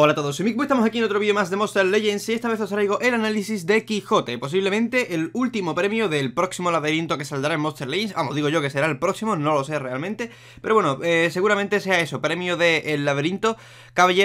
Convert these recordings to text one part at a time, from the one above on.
Hola a todos, soy estamos aquí en otro vídeo más de Monster Legends y esta vez os traigo el análisis de Quijote, posiblemente el último premio del próximo laberinto que saldrá en Monster Legends, vamos, digo yo que será el próximo, no lo sé realmente, pero bueno, eh, seguramente sea eso, premio del el laberinto,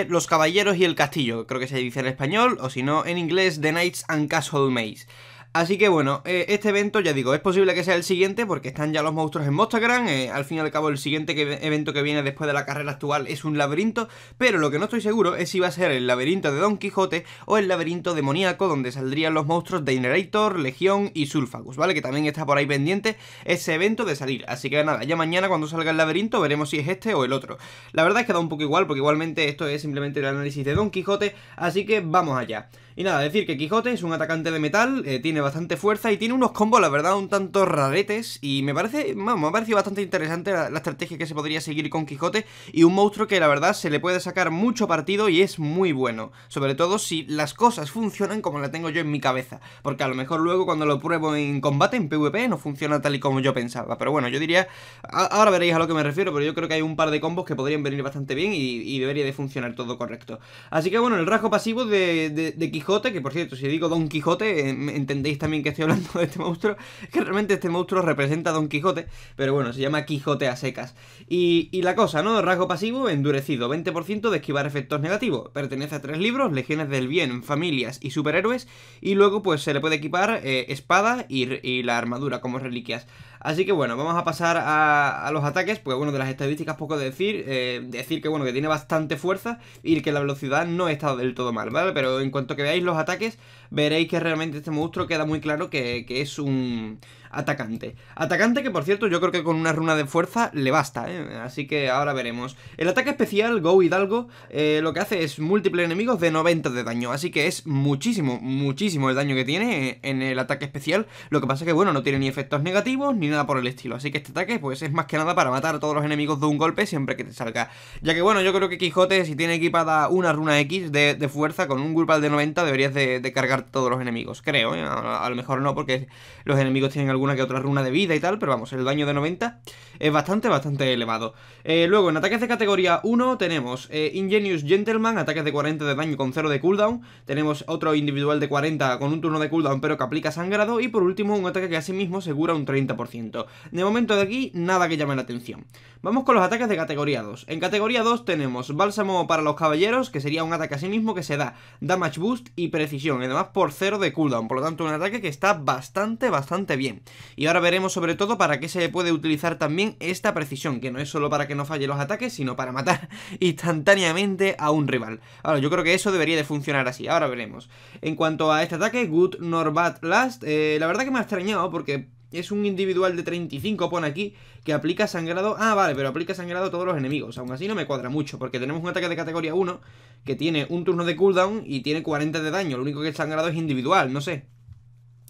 los caballeros y el castillo, creo que se dice en español, o si no, en inglés, The Knights and Castle Maze. Así que bueno, eh, este evento, ya digo, es posible que sea el siguiente porque están ya los monstruos en Mostagram. Eh, al fin y al cabo, el siguiente evento que viene después de la carrera actual es un laberinto. Pero lo que no estoy seguro es si va a ser el laberinto de Don Quijote o el laberinto demoníaco donde saldrían los monstruos de Inerator, Legión y Sulfagus, ¿vale? Que también está por ahí pendiente ese evento de salir. Así que nada, ya mañana cuando salga el laberinto veremos si es este o el otro. La verdad es que da un poco igual porque igualmente esto es simplemente el análisis de Don Quijote. Así que vamos allá. Y nada, decir que Quijote es un atacante de metal, eh, tiene bastante fuerza y tiene unos combos, la verdad, un tanto raretes. Y me parece, vamos, me ha parecido bastante interesante la, estrategia que se podría seguir con Quijote y un monstruo que la verdad se le puede sacar mucho partido y es muy bueno. Sobre todo si las cosas funcionan como la tengo yo en mi cabeza. Porque a lo mejor luego cuando lo pruebo en combate, en PvP, no funciona tal y como yo pensaba. Pero bueno, yo diría, ahora veréis a lo que me refiero, pero yo creo que hay un par de combos que podrían venir bastante bien y, debería de funcionar todo correcto. Así que bueno, el rasgo pasivo de, de Quijote que por cierto, si digo Don Quijote, eh, entendéis también que estoy hablando de este monstruo, que realmente este monstruo representa a Don Quijote, pero bueno, se llama Quijote a secas. Y, la cosa, ¿no? Rasgo pasivo, endurecido, 20% de esquivar efectos negativos. Pertenece a tres libros, Legiones del Bien, Familias y Superhéroes, y luego pues se le puede equipar eh, espada y la armadura como reliquias. Así que bueno, vamos a pasar a, los ataques, pues bueno, de las estadísticas poco decir, eh, decir que bueno, que tiene bastante fuerza y que la velocidad no está del todo mal, ¿vale? Pero en cuanto que veáis los ataques, veréis que realmente este monstruo queda muy claro que, que es un atacante. Atacante que, por cierto, yo creo que con una runa de fuerza le basta, ¿eh? Así que ahora veremos. El ataque especial, Go Hidalgo, eh, lo que hace es múltiples enemigos de 90 de daño, así que es muchísimo, muchísimo el daño que tiene eh, en el ataque especial. Lo que pasa es que, bueno, no tiene ni efectos negativos ni nada por el estilo, así que este ataque, pues, es más que nada para matar a todos los enemigos de un golpe siempre que te salga. Ya que, bueno, yo creo que Quijote, si tiene equipada una runa X de, fuerza con un grupal de 90, deberías de, cargar todos los enemigos, creo, a, a, lo mejor no, porque los enemigos tienen algún una que otra runa de vida y tal, pero vamos, el daño de 90 es bastante, bastante elevado. Eh, luego, en ataques de categoría 1 tenemos eh, Ingenious Gentleman, ataques de 40 de daño con 0 de cooldown. Tenemos otro individual de 40 con un turno de cooldown, pero que aplica sangrado. Y por último, un ataque que asimismo sí mismo un 30%. De momento de aquí, nada que llame la atención. Vamos con los ataques de categoría 2. En categoría 2 tenemos Bálsamo para los Caballeros, que sería un ataque a sí mismo que se da Damage Boost y Precisión, y además por 0 de cooldown. Por lo tanto, un ataque que está bastante, bastante bien. Y ahora veremos sobre todo para qué se puede utilizar también esta precisión, que no es solo para que no falle los ataques, sino para matar instantáneamente a un rival. Ahora, yo creo que eso debería de funcionar así, ahora veremos. En cuanto a este ataque, Good Bad Last, eh, la verdad que me ha extrañado porque es un individual de 35, pone aquí, que aplica sangrado... Ah, vale, pero aplica sangrado a todos los enemigos. Aún así no me cuadra mucho, porque tenemos un ataque de categoría 1 que tiene un turno de cooldown y tiene 40 de daño. Lo único que es sangrado es individual, no sé.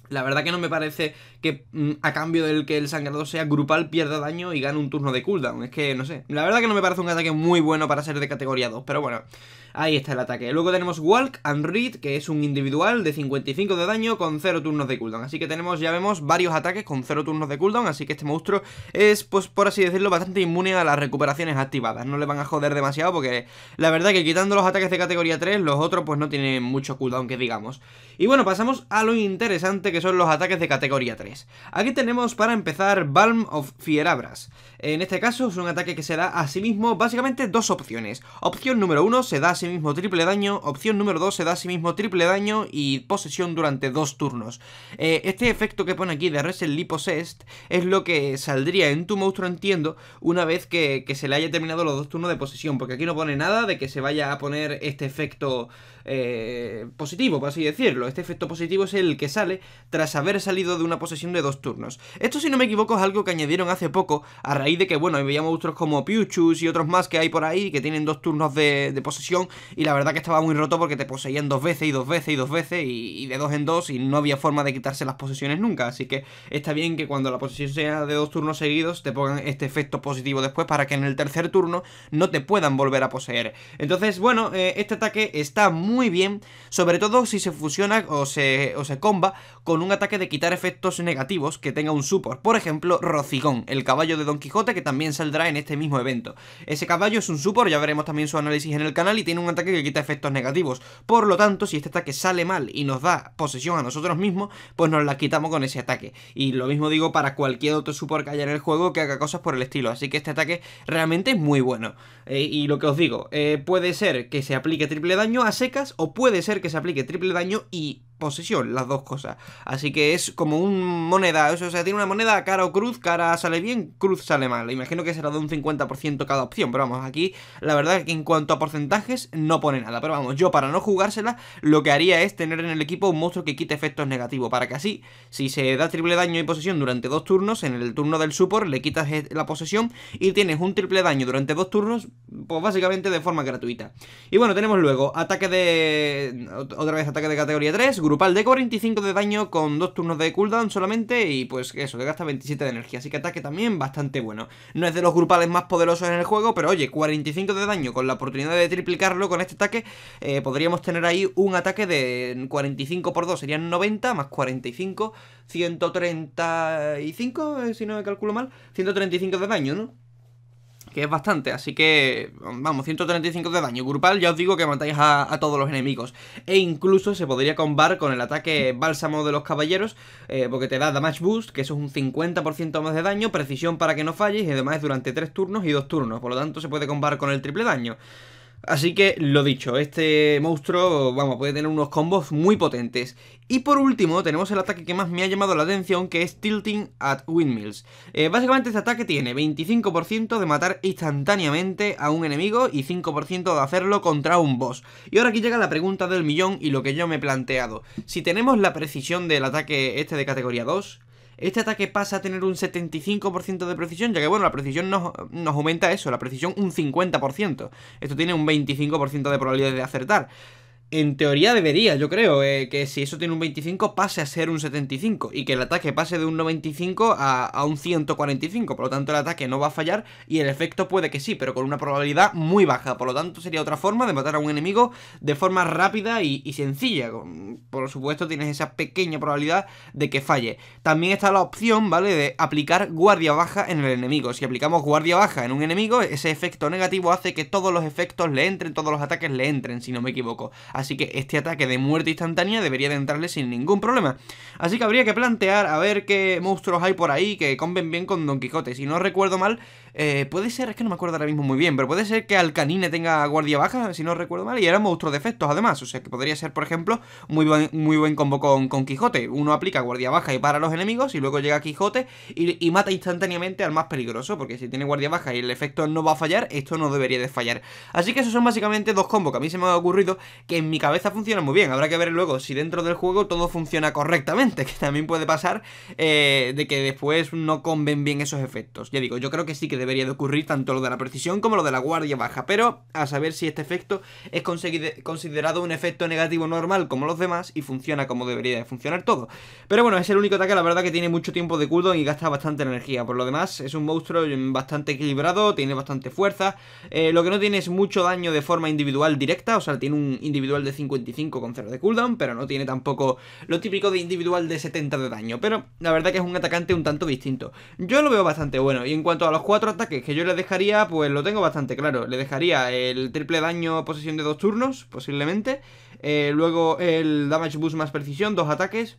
La verdad que no me parece que mm, a cambio del que el sangrado sea grupal pierda daño y gane un turno de cooldown. Es que no sé. La verdad que no me parece un ataque muy bueno para ser de categoría 2. Pero bueno, ahí está el ataque. Luego tenemos Walk and Read, que es un individual de 55 de daño con 0 turnos de cooldown. Así que tenemos, ya vemos, varios ataques con 0 turnos de cooldown. Así que este monstruo es, pues por así decirlo, bastante inmune a las recuperaciones activadas. No le van a joder demasiado porque la verdad que quitando los ataques de categoría 3, los otros pues no tienen mucho cooldown que digamos. Y bueno, pasamos a lo interesante que son los ataques de categoría 3. Aquí tenemos para empezar Balm of Fierabras. En este caso es un ataque que se da a sí mismo básicamente dos opciones. Opción número 1 se da a sí mismo triple daño, opción número 2 se da a sí mismo triple daño y posesión durante dos turnos. Eh, este efecto que pone aquí de Resel Liposest es lo que saldría en tu monstruo, entiendo, una vez que, se le haya terminado los dos turnos de posesión, porque aquí no pone nada de que se vaya a poner este efecto eh, positivo, por así decirlo. Este efecto positivo es el que sale tras haber salido de una posesión de dos turnos. Esto, si no me equivoco, es algo que añadieron hace poco, a raíz de que, bueno, veíamos otros como Piuchus y otros más que hay por ahí, que tienen dos turnos de, posesión, y la verdad que estaba muy roto porque te poseían dos veces y dos veces y dos veces, y, de dos en dos, y no había forma de quitarse las posesiones nunca, así que está bien que cuando la posesión sea de dos turnos seguidos, te pongan este efecto positivo después para que en el tercer turno no te puedan volver a poseer. Entonces, bueno, eh, este ataque está muy bien, sobre todo si se fusiona o se, o se comba con con un ataque de quitar efectos negativos que tenga un support. Por ejemplo, Rocigón, el caballo de Don Quijote que también saldrá en este mismo evento. Ese caballo es un support, ya veremos también su análisis en el canal y tiene un ataque que quita efectos negativos. Por lo tanto, si este ataque sale mal y nos da posesión a nosotros mismos, pues nos la quitamos con ese ataque. Y lo mismo digo para cualquier otro support que haya en el juego que haga cosas por el estilo. Así que este ataque realmente es muy bueno. Eh, y lo que os digo, eh, puede ser que se aplique triple daño a secas o puede ser que se aplique triple daño y posesión, las dos cosas. Así que es como un moneda, o sea, tiene una moneda cara o cruz, cara sale bien, cruz sale mal. Imagino que será de un 50% cada opción, pero vamos, aquí la verdad que en cuanto a porcentajes no pone nada. Pero vamos, yo para no jugársela, lo que haría es tener en el equipo un monstruo que quite efectos negativos, para que así, si se da triple daño y posesión durante dos turnos, en el turno del support le quitas e, la posesión y tienes un triple daño durante dos turnos, pues básicamente de forma gratuita. Y bueno, tenemos luego ataque de... otra vez ataque de categoría 3, grupal de 45 de daño con dos turnos de cooldown solamente y pues eso, que gasta 27 de energía, así que ataque también bastante bueno. No es de los grupales más poderosos en el juego, pero oye, 45 de daño con la oportunidad de triplicarlo con este ataque, eh, podríamos tener ahí un ataque de 45 por 2, serían 90 más 45, 135, eh, si no me calculo mal, 135 de daño, ¿no? que es bastante, así que, vamos, 135 de daño grupal, ya os digo que matáis a, todos los enemigos, e incluso se podría combar con el ataque bálsamo de los caballeros, eh, porque te da damage boost, que eso es un 50% más de daño, precisión para que no falles, y además es durante 3 turnos y 2 turnos, por lo tanto se puede combar con el triple daño. Así que lo dicho, este monstruo, vamos, puede tener unos combos muy potentes. Y por último, tenemos el ataque que más me ha llamado la atención, que es Tilting at Windmills. Eh, básicamente este ataque tiene 25% de matar instantáneamente a un enemigo y 5% de hacerlo contra un boss. Y ahora aquí llega la pregunta del millón y lo que yo me he planteado. Si tenemos la precisión del ataque este de categoría 2, este ataque pasa a tener un 75% de precisión, ya que bueno, la precisión nos, aumenta eso, la precisión un 50%. Esto tiene un 25% de probabilidad de acertar en teoría debería, yo creo, eh, que si eso tiene un 25 pase a ser un 75 y que el ataque pase de un 95 a, un 145, por lo tanto el ataque no va a fallar y el efecto puede que sí, pero con una probabilidad muy baja, por lo tanto sería otra forma de matar a un enemigo de forma rápida y, sencilla, por supuesto tienes esa pequeña probabilidad de que falle. También está la opción, ¿vale?, de aplicar guardia baja en el enemigo, si aplicamos guardia baja en un enemigo, ese efecto negativo hace que todos los efectos le entren, todos los ataques le entren, si no me equivoco así que este ataque de muerte instantánea debería de entrarle sin ningún problema. Así que habría que plantear a ver qué monstruos hay por ahí que comben bien con Don Quijote. Si no recuerdo mal, eh, puede ser, es que no me acuerdo ahora mismo muy bien, pero puede ser que Alcanine tenga guardia baja, si no recuerdo mal, y era monstruo de efectos además. O sea que podría ser, por ejemplo, muy buen, muy buen combo con, Quijote. Uno aplica guardia baja y para los enemigos, y luego llega Quijote y, mata instantáneamente al más peligroso, porque si tiene guardia baja y el efecto no va a fallar, esto no debería de fallar. Así que esos son básicamente dos combos que a mí se me ha ocurrido que en mi cabeza funcionan muy bien. Habrá que ver luego si dentro del juego todo funciona correctamente, que también puede pasar eh, de que después no conven bien esos efectos. Ya digo, yo creo que sí que debería de ocurrir tanto lo de la precisión como lo de la guardia baja, pero a saber si este efecto es considerado un efecto negativo normal como los demás y funciona como debería de funcionar todo. Pero bueno, es el único ataque, la verdad, que tiene mucho tiempo de cooldown y gasta bastante energía. Por lo demás, es un monstruo bastante equilibrado, tiene bastante fuerza. Eh, lo que no tiene es mucho daño de forma individual directa, o sea, tiene un individual de 55 con 0 de cooldown, pero no tiene tampoco lo típico de individual de 70 de daño. Pero la verdad que es un atacante un tanto distinto. Yo lo veo bastante bueno. Y en cuanto a los cuatro ataques que yo le dejaría, pues lo tengo bastante claro. Le dejaría el triple daño posesión de dos turnos, posiblemente. Eh, luego el damage boost más precisión, dos ataques.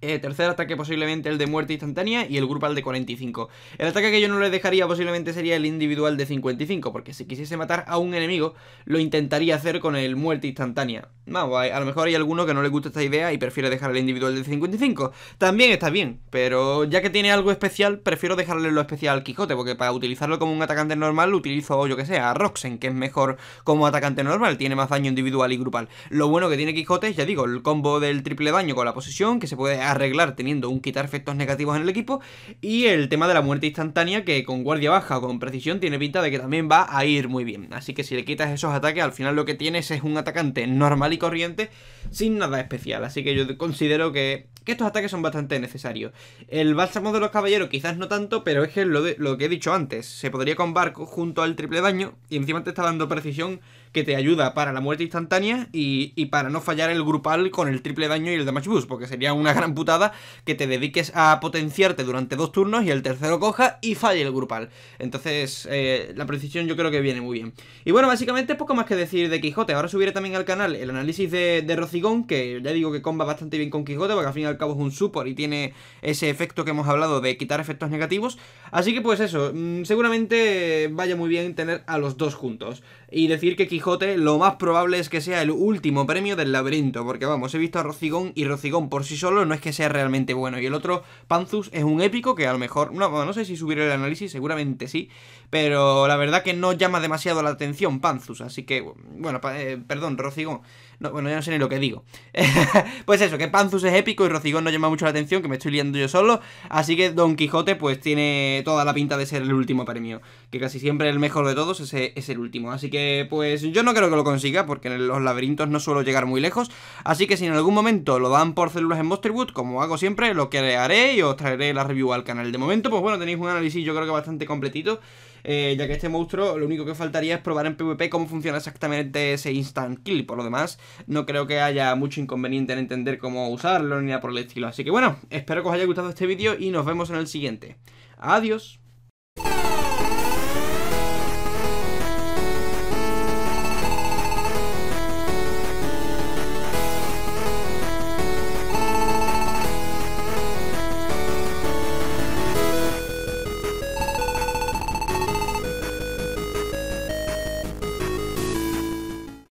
Eh, tercer ataque posiblemente el de muerte instantánea y el grupal de 45. El ataque que yo no le dejaría posiblemente sería el individual de 55, porque si quisiese matar a un enemigo, lo intentaría hacer con el muerte instantánea. a lo mejor hay alguno que no le gusta esta idea y prefiere dejar el individual de 55. También está bien, pero ya que tiene algo especial, prefiero dejarle lo especial al Quijote, porque para utilizarlo como un atacante normal, lo utilizo, yo que sé, a Roxen, que es mejor como atacante normal, tiene más daño individual y grupal. Lo bueno que tiene Quijote es, ya digo, el combo del triple daño con la posición, que se puede arreglar teniendo un quitar efectos negativos en el equipo. Y el tema de la muerte instantánea, que con guardia baja o con precisión tiene pinta de que también va a ir muy bien. Así que si le quitas esos ataques, al final lo que tienes es un atacante normal y corriente, sin nada especial. Así que yo considero que, estos ataques son bastante necesarios. El bálsamo de los caballeros quizás no tanto, pero es que lo, lo que he dicho antes, se podría con barco junto al triple daño y encima te está dando precisión que te ayuda para la muerte instantánea y, para no fallar el grupal con el triple daño y el damage boost, porque sería una gran putada que te dediques a potenciarte durante dos turnos y el tercero coja y falle el grupal. Entonces, eh, la precisión yo creo que viene muy bien. Y bueno, básicamente poco más que decir de Quijote. Ahora subiré también al canal el análisis de, de Rocigón, que ya digo que comba bastante bien con Quijote, porque al fin y al cabo es un super y tiene ese efecto que hemos hablado de quitar efectos negativos. Así que pues eso, mm, seguramente vaya muy bien tener a los dos juntos y decir que Quijote lo más probable es que sea el último premio del laberinto, porque vamos, he visto a Rocigón y Rocigón por sí solo no es que sea realmente bueno, y el otro Panzus es un épico que a lo mejor, no, sé si subiré el análisis, seguramente sí, pero la verdad que no llama demasiado la atención Panzus, así que, bueno, eh, perdón, Rocigón, bueno, ya no sé ni lo que digo. pues eso, que Panzus es épico y Rocigón no llama mucho la atención, que me estoy liando yo solo, así que Don Quijote pues tiene toda la pinta de ser el último premio, que casi siempre el mejor de todos es el último, así que pues yo no creo que lo consiga porque en los laberintos no suelo llegar muy lejos. Así que si en algún momento lo dan por células en Monsterwood, como hago siempre, lo crearé y os traeré la review al canal. De momento, pues bueno, tenéis un análisis yo creo que bastante completito. Eh, ya que este monstruo lo único que faltaría es probar en PvP cómo funciona exactamente ese instant kill. Por lo demás, no creo que haya mucho inconveniente en entender cómo usarlo ni nada por el estilo. Así que bueno, espero que os haya gustado este vídeo y nos vemos en el siguiente. Adiós.